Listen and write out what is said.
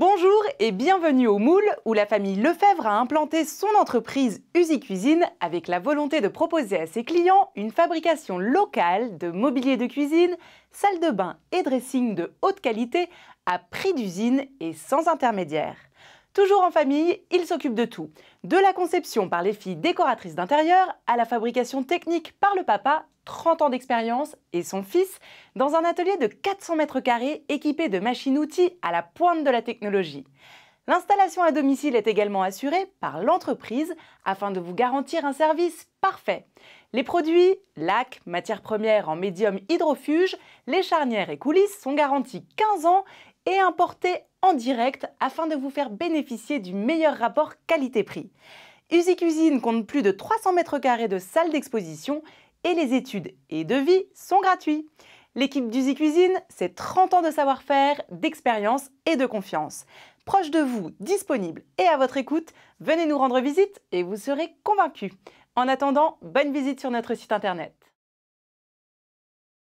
Bonjour et bienvenue au Moule, où la famille Lefebvre a implanté son entreprise Usi Cuisine avec la volonté de proposer à ses clients une fabrication locale de mobilier de cuisine, salle de bain et dressing de haute qualité à prix d'usine et sans intermédiaire. Toujours en famille, il s'occupe de tout. De la conception par les filles décoratrices d'intérieur à la fabrication technique par le papa, 30 ans d'expérience, et son fils, dans un atelier de 400 mètres carrés équipé de machines-outils à la pointe de la technologie. L'installation à domicile est également assurée par l'entreprise afin de vous garantir un service parfait. Les produits, lacs, matières premières en médium hydrofuge, les charnières et coulisses sont garantis 15 ans et importer en direct afin de vous faire bénéficier du meilleur rapport qualité-prix. Usi Cuisine compte plus de 300 mètres carrés de salles d'exposition et les études et devis sont gratuits. L'équipe d'Usi Cuisine, c'est 30 ans de savoir-faire, d'expérience et de confiance. Proche de vous, disponible et à votre écoute, venez nous rendre visite et vous serez convaincus. En attendant, bonne visite sur notre site internet.